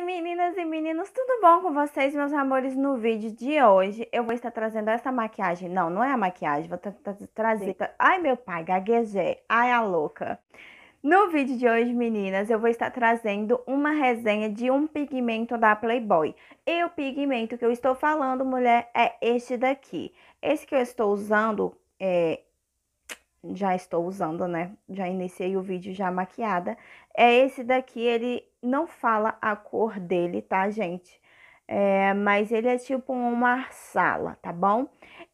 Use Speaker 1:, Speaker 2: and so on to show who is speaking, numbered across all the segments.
Speaker 1: Oi meninas e meninos, tudo bom com vocês meus amores? No vídeo de hoje eu vou estar trazendo essa maquiagem, não, não é a maquiagem, vou trazer, tra ai meu pai, gaguejei, ai a louca. No vídeo de hoje, meninas, eu vou estar trazendo uma resenha de um pigmento da Playboy. E o pigmento que eu estou falando, mulher, é este daqui. Esse que eu estou usando é, já estou usando, né? Já iniciei o vídeo já maquiada. É esse daqui, ele não fala a cor dele, tá, gente? É, mas ele é tipo um marsala, tá bom?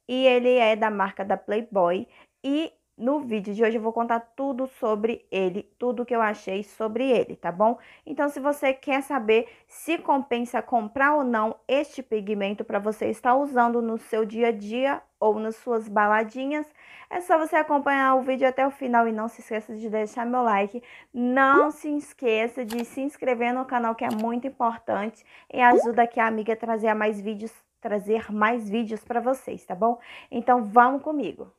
Speaker 1: E ele é da marca da Playboy. E no vídeo de hoje eu vou contar tudo sobre ele, tudo que eu achei sobre ele, tá bom? Então, se você quer saber se compensa comprar ou não este pigmento para você estar usando no seu dia a dia ou nas suas baladinhas, é só você acompanhar o vídeo até o final e não se esqueça de deixar meu like. Não hum? se esqueça de se inscrever no canal que é muito importante e ajuda aqui a amiga a trazer mais vídeos, trazer mais vídeos para vocês, tá bom? Então vamos comigo.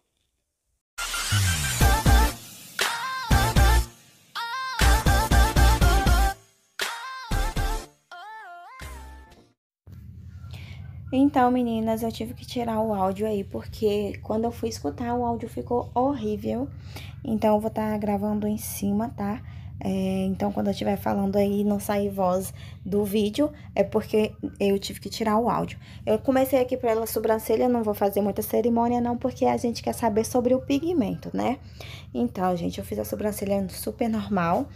Speaker 1: Então, meninas, eu tive que tirar o áudio aí, porque quando eu fui escutar, o áudio ficou horrível. Então, eu vou estar tá gravando em cima, tá? É, então, quando eu estiver falando aí não sair voz do vídeo, é porque eu tive que tirar o áudio. Eu comecei aqui pela sobrancelha, não vou fazer muita cerimônia não, porque a gente quer saber sobre o pigmento, né? Então, gente, eu fiz a sobrancelha super normal.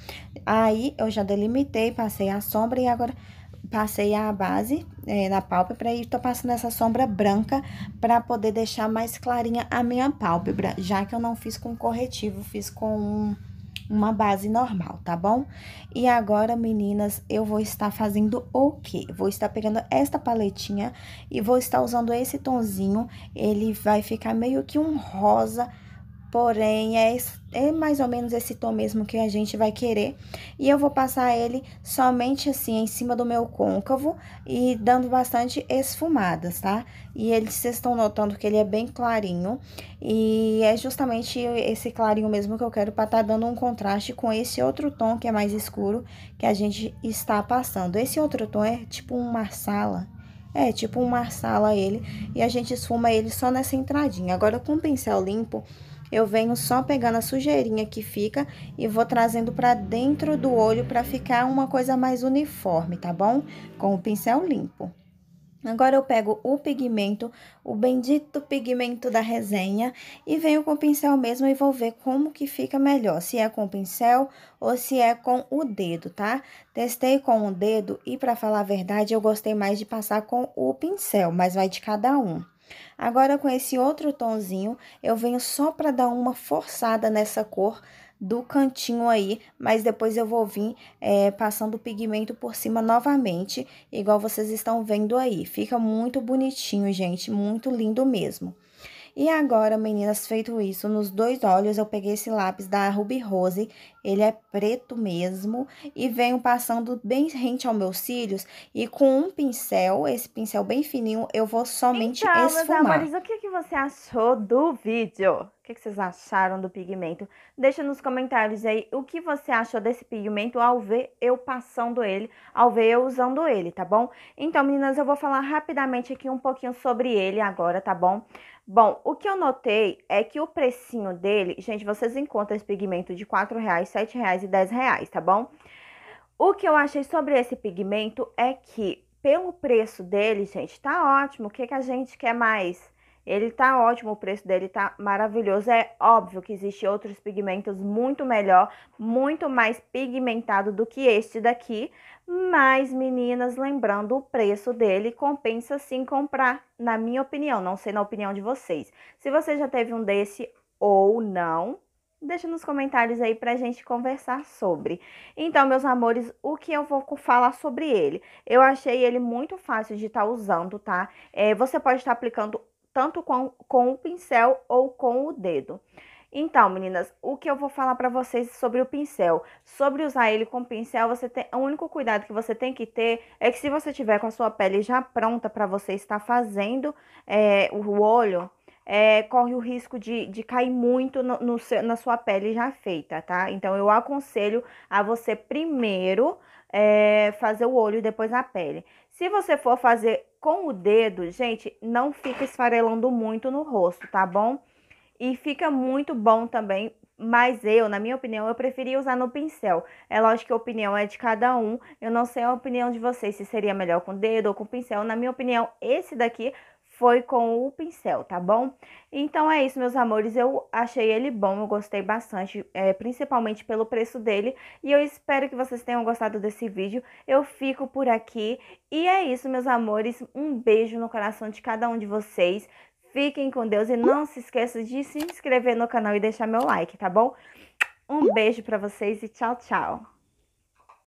Speaker 1: Aí, eu já delimitei, passei a sombra e agora passei a base é, na pálpebra e tô passando essa sombra branca para poder deixar mais clarinha a minha pálpebra, já que eu não fiz com corretivo, fiz com um, uma base normal, tá bom? E agora, meninas, eu vou estar fazendo o quê? Vou estar pegando esta paletinha e vou estar usando esse tonzinho, ele vai ficar meio que um rosa Porém, é, é mais ou menos esse tom mesmo que a gente vai querer. E eu vou passar ele somente assim, em cima do meu côncavo e dando bastante esfumadas, tá? E eles vocês estão notando que ele é bem clarinho. E é justamente esse clarinho mesmo que eu quero para estar tá dando um contraste com esse outro tom que é mais escuro que a gente está passando. Esse outro tom é tipo um marsala. É, tipo um marsala ele. E a gente esfuma ele só nessa entradinha. Agora, com o pincel limpo eu venho só pegando a sujeirinha que fica e vou trazendo para dentro do olho para ficar uma coisa mais uniforme, tá bom? Com o pincel limpo. Agora eu pego o pigmento, o bendito pigmento da resenha, e venho com o pincel mesmo e vou ver como que fica melhor, se é com o pincel ou se é com o dedo, tá? Testei com o dedo e, para falar a verdade, eu gostei mais de passar com o pincel, mas vai de cada um. Agora com esse outro tonzinho, eu venho só para dar uma forçada nessa cor do cantinho aí, mas depois eu vou vir é, passando o pigmento por cima novamente, igual vocês estão vendo aí. Fica muito bonitinho, gente, muito lindo mesmo. E agora, meninas, feito isso, nos dois olhos eu peguei esse lápis da Ruby Rose, ele é preto mesmo, e venho passando bem rente aos meus cílios, e com um pincel, esse pincel bem fininho, eu vou somente então, esfumar. Meus amores, o que, que você achou do vídeo? O que, que vocês acharam do pigmento? Deixa nos comentários aí o que você achou desse pigmento ao ver eu passando ele, ao ver eu usando ele, tá bom? Então, meninas, eu vou falar rapidamente aqui um pouquinho sobre ele agora, tá bom? Bom, o que eu notei é que o precinho dele, gente, vocês encontram esse pigmento de R$ reais R$ reais e R$ reais tá bom? O que eu achei sobre esse pigmento é que, pelo preço dele, gente, tá ótimo. O que, que a gente quer mais? Ele tá ótimo, o preço dele tá maravilhoso. É óbvio que existem outros pigmentos muito melhor, muito mais pigmentado do que este daqui, mas meninas, lembrando o preço dele, compensa sim comprar, na minha opinião, não sei na opinião de vocês. Se você já teve um desse ou não, deixa nos comentários aí pra gente conversar sobre. Então, meus amores, o que eu vou falar sobre ele? Eu achei ele muito fácil de estar tá usando, tá? É, você pode estar tá aplicando tanto com, com o pincel ou com o dedo. Então, meninas, o que eu vou falar para vocês sobre o pincel? Sobre usar ele com pincel, você tem o único cuidado que você tem que ter é que se você tiver com a sua pele já pronta para você estar fazendo é, o olho, é, corre o risco de, de cair muito no, no, na sua pele já feita, tá? Então, eu aconselho a você primeiro é, fazer o olho e depois a pele. Se você for fazer com o dedo, gente, não fica esfarelando muito no rosto, tá bom? E fica muito bom também, mas eu, na minha opinião, eu preferia usar no pincel. É lógico que a opinião é de cada um. Eu não sei a opinião de vocês, se seria melhor com o dedo ou com o pincel. Na minha opinião, esse daqui foi com o pincel, tá bom? Então é isso, meus amores. Eu achei ele bom, eu gostei bastante, é, principalmente pelo preço dele. E eu espero que vocês tenham gostado desse vídeo. Eu fico por aqui. E é isso, meus amores. Um beijo no coração de cada um de vocês. Fiquem com Deus e não se esqueça de se inscrever no canal e deixar meu like, tá bom? Um beijo para vocês e tchau, tchau.